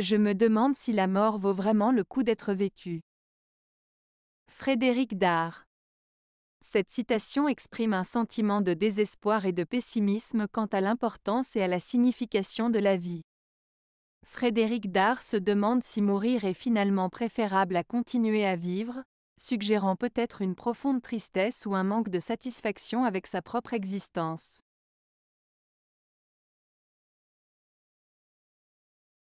Je me demande si la mort vaut vraiment le coup d'être vécue. Frédéric Dard. Cette citation exprime un sentiment de désespoir et de pessimisme quant à l'importance et à la signification de la vie. Frédéric Dard se demande si mourir est finalement préférable à continuer à vivre, suggérant peut-être une profonde tristesse ou un manque de satisfaction avec sa propre existence.